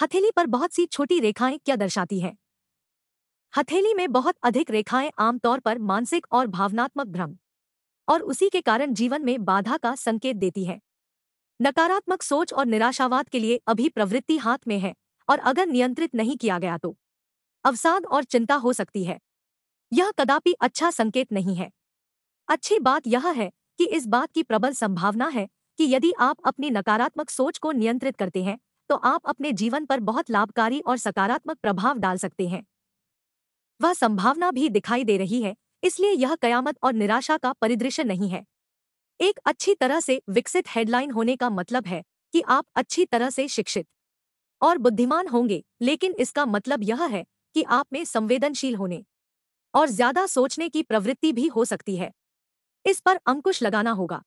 हथेली पर बहुत सी छोटी रेखाएं क्या दर्शाती हैं हथेली में बहुत अधिक रेखाएं आमतौर पर मानसिक और भावनात्मक भ्रम और उसी के कारण जीवन में बाधा का संकेत देती है नकारात्मक सोच और निराशावाद के लिए अभी प्रवृत्ति हाथ में है और अगर नियंत्रित नहीं किया गया तो अवसाद और चिंता हो सकती है यह कदापि अच्छा संकेत नहीं है अच्छी बात यह है कि इस बात की प्रबल संभावना है कि यदि आप अपनी नकारात्मक सोच को नियंत्रित करते हैं तो आप अपने जीवन पर बहुत लाभकारी और सकारात्मक प्रभाव डाल सकते हैं वह संभावना भी दिखाई दे रही है इसलिए यह कयामत और निराशा का परिदृश्य नहीं है एक अच्छी तरह से विकसित हेडलाइन होने का मतलब है कि आप अच्छी तरह से शिक्षित और बुद्धिमान होंगे लेकिन इसका मतलब यह है कि आप में संवेदनशील होने और ज्यादा सोचने की प्रवृत्ति भी हो सकती है इस पर अंकुश लगाना होगा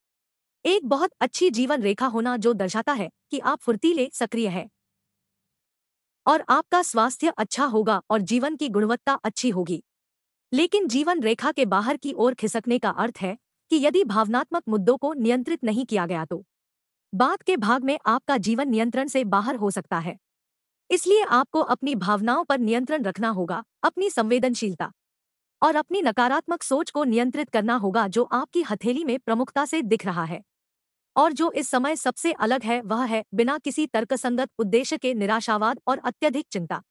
एक बहुत अच्छी जीवन रेखा होना जो दर्शाता है कि आप फुर्तीले सक्रिय हैं और आपका स्वास्थ्य अच्छा होगा और जीवन की गुणवत्ता अच्छी होगी लेकिन जीवन रेखा के बाहर की ओर खिसकने का अर्थ है कि यदि भावनात्मक मुद्दों को नियंत्रित नहीं किया गया तो बाद के भाग में आपका जीवन नियंत्रण से बाहर हो सकता है इसलिए आपको अपनी भावनाओं पर नियंत्रण रखना होगा अपनी संवेदनशीलता और अपनी नकारात्मक सोच को नियंत्रित करना होगा जो आपकी हथेली में प्रमुखता से दिख रहा है और जो इस समय सबसे अलग है वह है बिना किसी तर्कसंगत उद्देश्य के निराशावाद और अत्यधिक चिंता